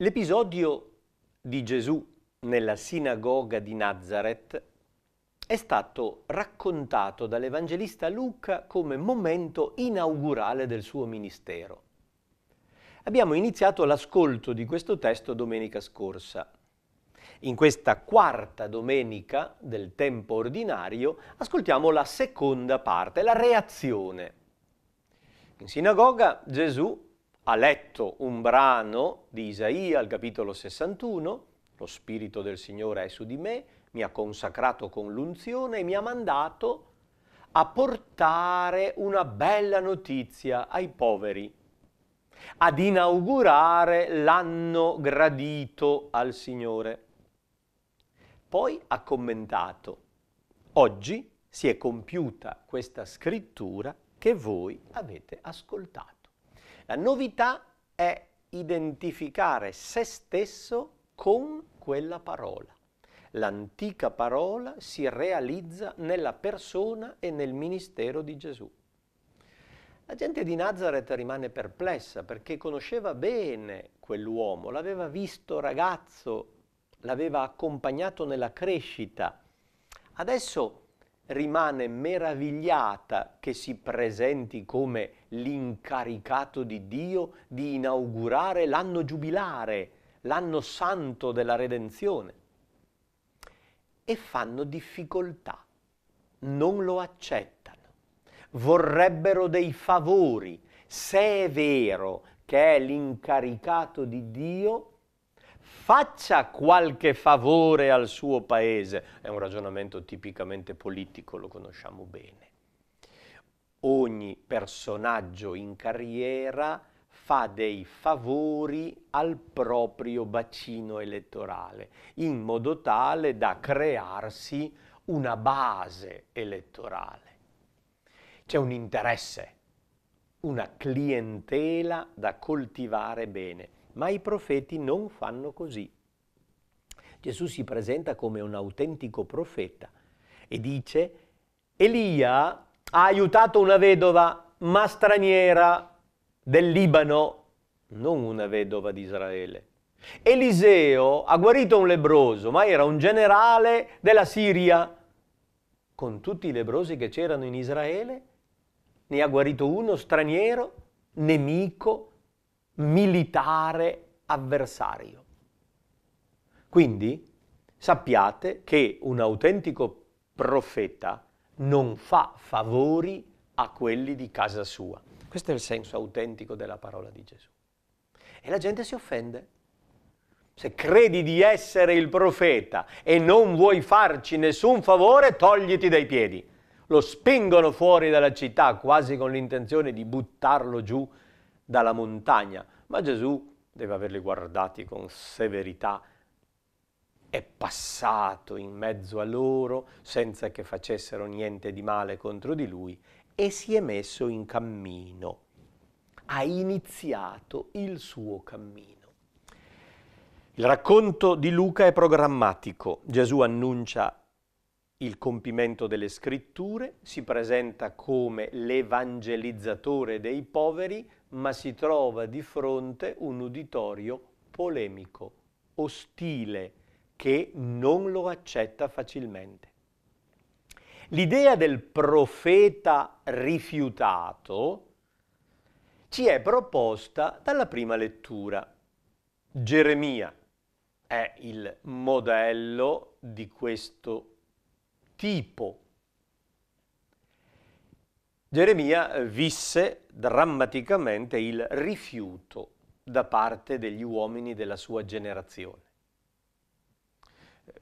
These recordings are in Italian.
L'episodio di Gesù nella sinagoga di Nazareth è stato raccontato dall'Evangelista Luca come momento inaugurale del suo ministero. Abbiamo iniziato l'ascolto di questo testo domenica scorsa. In questa quarta domenica del tempo ordinario ascoltiamo la seconda parte, la reazione. In sinagoga Gesù ha letto un brano di Isaia al capitolo 61, lo Spirito del Signore è su di me, mi ha consacrato con l'unzione e mi ha mandato a portare una bella notizia ai poveri, ad inaugurare l'anno gradito al Signore. Poi ha commentato, oggi si è compiuta questa scrittura che voi avete ascoltato. La novità è identificare se stesso con quella parola. L'antica parola si realizza nella persona e nel ministero di Gesù. La gente di Nazareth rimane perplessa perché conosceva bene quell'uomo, l'aveva visto ragazzo, l'aveva accompagnato nella crescita. Adesso rimane meravigliata che si presenti come l'incaricato di Dio di inaugurare l'anno giubilare, l'anno santo della redenzione. E fanno difficoltà, non lo accettano, vorrebbero dei favori. Se è vero che è l'incaricato di Dio, faccia qualche favore al suo paese. È un ragionamento tipicamente politico, lo conosciamo bene ogni personaggio in carriera fa dei favori al proprio bacino elettorale, in modo tale da crearsi una base elettorale. C'è un interesse, una clientela da coltivare bene, ma i profeti non fanno così. Gesù si presenta come un autentico profeta e dice Elia ha aiutato una vedova, ma straniera, del Libano, non una vedova di Israele. Eliseo ha guarito un lebroso, ma era un generale della Siria. Con tutti i lebrosi che c'erano in Israele, ne ha guarito uno straniero, nemico, militare, avversario. Quindi sappiate che un autentico profeta non fa favori a quelli di casa sua. Questo è il senso autentico della parola di Gesù. E la gente si offende. Se credi di essere il profeta e non vuoi farci nessun favore, togliti dai piedi. Lo spingono fuori dalla città, quasi con l'intenzione di buttarlo giù dalla montagna. Ma Gesù deve averli guardati con severità è passato in mezzo a loro senza che facessero niente di male contro di lui e si è messo in cammino, ha iniziato il suo cammino. Il racconto di Luca è programmatico, Gesù annuncia il compimento delle scritture, si presenta come l'evangelizzatore dei poveri, ma si trova di fronte un uditorio polemico, ostile, che non lo accetta facilmente. L'idea del profeta rifiutato ci è proposta dalla prima lettura. Geremia è il modello di questo tipo. Geremia visse drammaticamente il rifiuto da parte degli uomini della sua generazione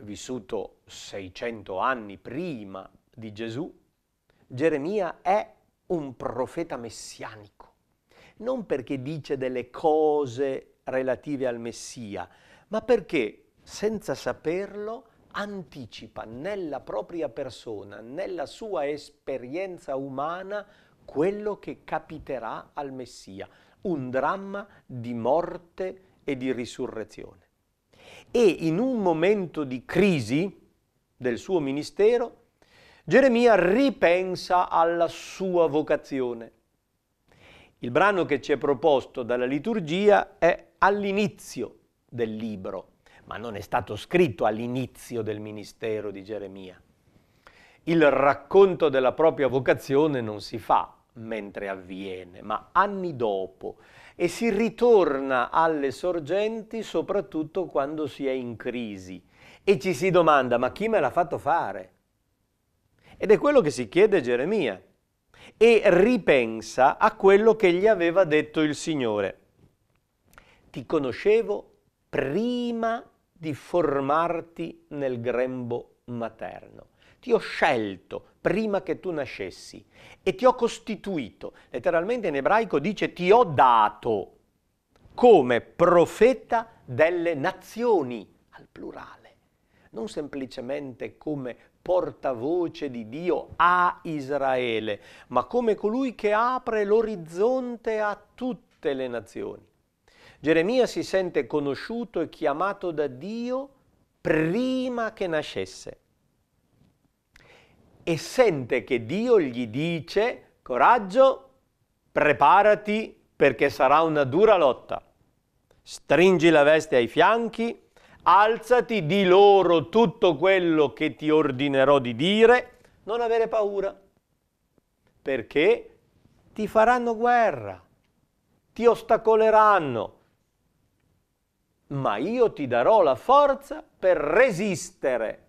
vissuto 600 anni prima di Gesù, Geremia è un profeta messianico, non perché dice delle cose relative al Messia, ma perché, senza saperlo, anticipa nella propria persona, nella sua esperienza umana, quello che capiterà al Messia, un dramma di morte e di risurrezione. E in un momento di crisi del suo ministero, Geremia ripensa alla sua vocazione. Il brano che ci è proposto dalla liturgia è all'inizio del libro, ma non è stato scritto all'inizio del ministero di Geremia. Il racconto della propria vocazione non si fa mentre avviene, ma anni dopo e si ritorna alle sorgenti soprattutto quando si è in crisi e ci si domanda ma chi me l'ha fatto fare? Ed è quello che si chiede Geremia e ripensa a quello che gli aveva detto il Signore. Ti conoscevo prima di formarti nel grembo materno. Ti ho scelto prima che tu nascessi e ti ho costituito. Letteralmente in ebraico dice ti ho dato come profeta delle nazioni, al plurale, non semplicemente come portavoce di Dio a Israele, ma come colui che apre l'orizzonte a tutte le nazioni. Geremia si sente conosciuto e chiamato da Dio prima che nascesse e sente che Dio gli dice, coraggio, preparati perché sarà una dura lotta. Stringi la veste ai fianchi, alzati di loro tutto quello che ti ordinerò di dire, non avere paura, perché ti faranno guerra, ti ostacoleranno, ma io ti darò la forza per resistere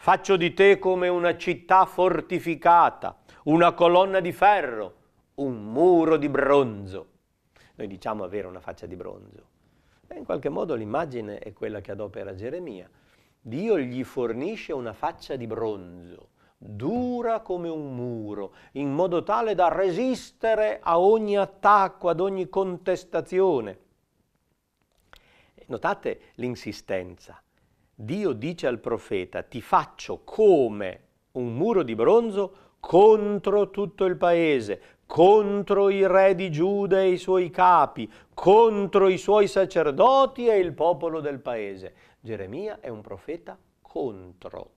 Faccio di te come una città fortificata, una colonna di ferro, un muro di bronzo. Noi diciamo avere una faccia di bronzo. E in qualche modo l'immagine è quella che adopera Geremia. Dio gli fornisce una faccia di bronzo, dura come un muro, in modo tale da resistere a ogni attacco, ad ogni contestazione. Notate l'insistenza Dio dice al profeta, ti faccio come un muro di bronzo contro tutto il paese, contro i re di Giuda e i suoi capi, contro i suoi sacerdoti e il popolo del paese. Geremia è un profeta contro,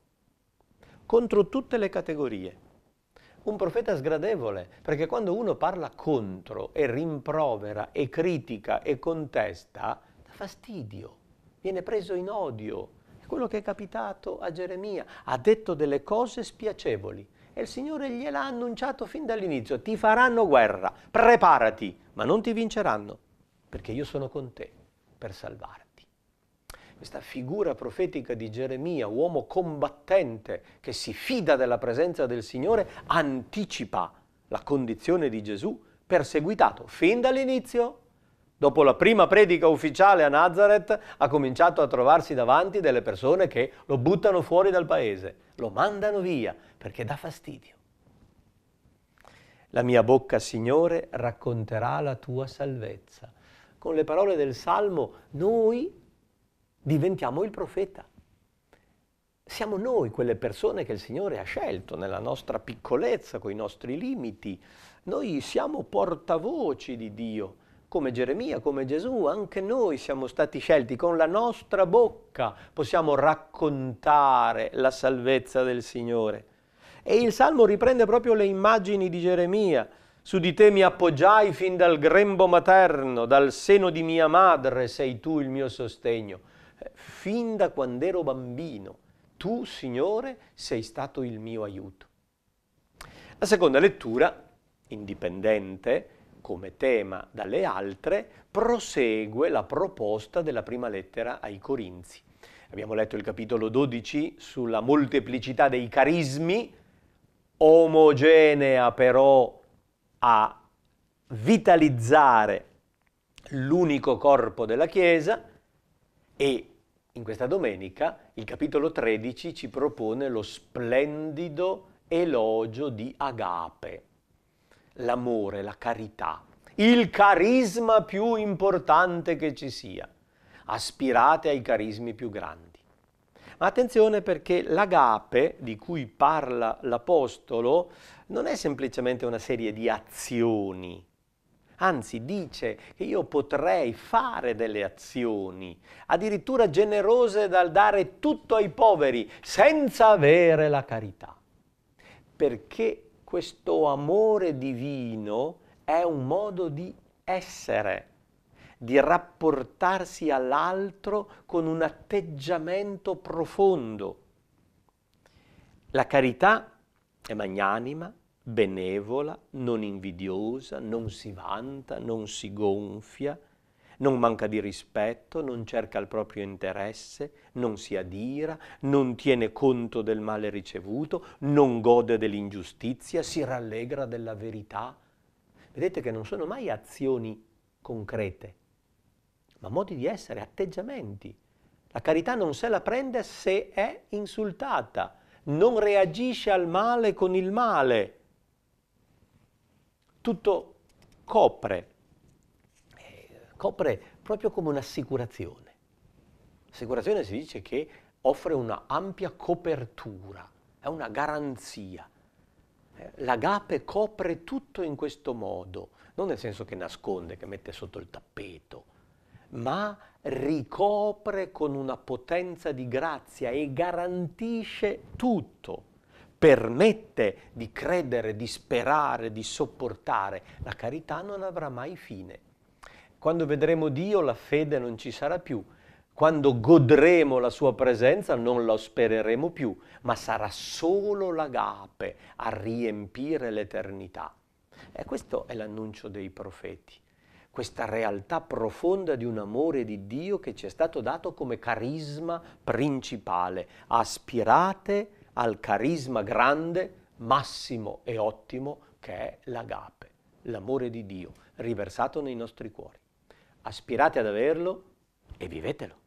contro tutte le categorie. Un profeta sgradevole, perché quando uno parla contro e rimprovera e critica e contesta, dà fastidio, viene preso in odio, quello che è capitato a Geremia, ha detto delle cose spiacevoli e il Signore gliel'ha annunciato fin dall'inizio, ti faranno guerra, preparati, ma non ti vinceranno, perché io sono con te per salvarti. Questa figura profetica di Geremia, uomo combattente che si fida della presenza del Signore, anticipa la condizione di Gesù perseguitato fin dall'inizio dopo la prima predica ufficiale a Nazareth, ha cominciato a trovarsi davanti delle persone che lo buttano fuori dal paese, lo mandano via perché dà fastidio. La mia bocca, Signore, racconterà la tua salvezza. Con le parole del Salmo, noi diventiamo il profeta. Siamo noi quelle persone che il Signore ha scelto nella nostra piccolezza, con i nostri limiti. Noi siamo portavoci di Dio come Geremia, come Gesù, anche noi siamo stati scelti con la nostra bocca, possiamo raccontare la salvezza del Signore. E il Salmo riprende proprio le immagini di Geremia. Su di te mi appoggiai fin dal grembo materno, dal seno di mia madre sei tu il mio sostegno. Eh, fin da quando ero bambino, tu, Signore, sei stato il mio aiuto. La seconda lettura, indipendente, come tema dalle altre, prosegue la proposta della prima lettera ai Corinzi. Abbiamo letto il capitolo 12 sulla molteplicità dei carismi, omogenea però a vitalizzare l'unico corpo della Chiesa e in questa domenica il capitolo 13 ci propone lo splendido elogio di Agape l'amore, la carità, il carisma più importante che ci sia. Aspirate ai carismi più grandi. Ma attenzione perché l'agape di cui parla l'Apostolo non è semplicemente una serie di azioni, anzi dice che io potrei fare delle azioni, addirittura generose dal dare tutto ai poveri, senza avere la carità. Perché questo amore divino è un modo di essere, di rapportarsi all'altro con un atteggiamento profondo. La carità è magnanima, benevola, non invidiosa, non si vanta, non si gonfia, non manca di rispetto, non cerca il proprio interesse, non si adira, non tiene conto del male ricevuto, non gode dell'ingiustizia, si rallegra della verità. Vedete che non sono mai azioni concrete, ma modi di essere, atteggiamenti. La carità non se la prende se è insultata, non reagisce al male con il male. Tutto copre copre proprio come un'assicurazione. Assicurazione si dice che offre una ampia copertura, è una garanzia. Eh, l'agape copre tutto in questo modo, non nel senso che nasconde, che mette sotto il tappeto, ma ricopre con una potenza di grazia e garantisce tutto, permette di credere, di sperare, di sopportare. La carità non avrà mai fine. Quando vedremo Dio la fede non ci sarà più. Quando godremo la sua presenza non la spereremo più, ma sarà solo l'agape a riempire l'eternità. E questo è l'annuncio dei profeti, questa realtà profonda di un amore di Dio che ci è stato dato come carisma principale. Aspirate al carisma grande, massimo e ottimo che è l'agape, l'amore di Dio riversato nei nostri cuori aspirate ad averlo e vivetelo.